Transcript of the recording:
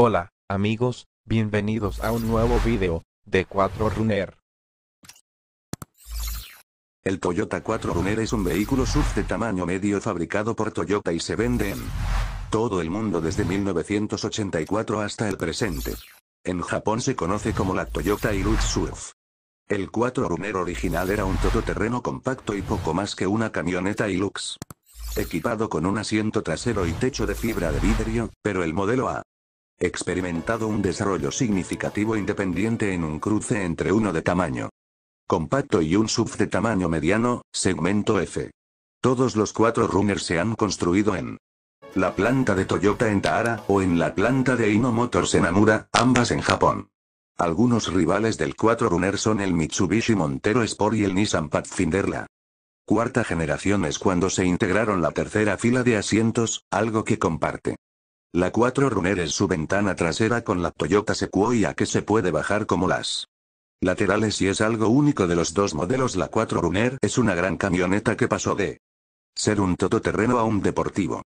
Hola, amigos, bienvenidos a un nuevo video, de 4 Runner. El Toyota 4 Runner es un vehículo SUV de tamaño medio fabricado por Toyota y se vende en todo el mundo desde 1984 hasta el presente. En Japón se conoce como la Toyota Hilux SUV. El 4 Runner original era un todoterreno compacto y poco más que una camioneta Hilux. Equipado con un asiento trasero y techo de fibra de vidrio, pero el modelo A experimentado un desarrollo significativo independiente en un cruce entre uno de tamaño compacto y un sub de tamaño mediano, segmento F. Todos los cuatro runners se han construido en la planta de Toyota en Tahara o en la planta de Inno Motors en Amura, ambas en Japón. Algunos rivales del cuatro runner son el Mitsubishi Montero Sport y el Nissan Pathfinder. La cuarta generación es cuando se integraron la tercera fila de asientos, algo que comparte la 4 Runner es su ventana trasera con la Toyota Sequoia que se puede bajar como las laterales y es algo único de los dos modelos. La 4 Runner es una gran camioneta que pasó de ser un tototerreno a un deportivo.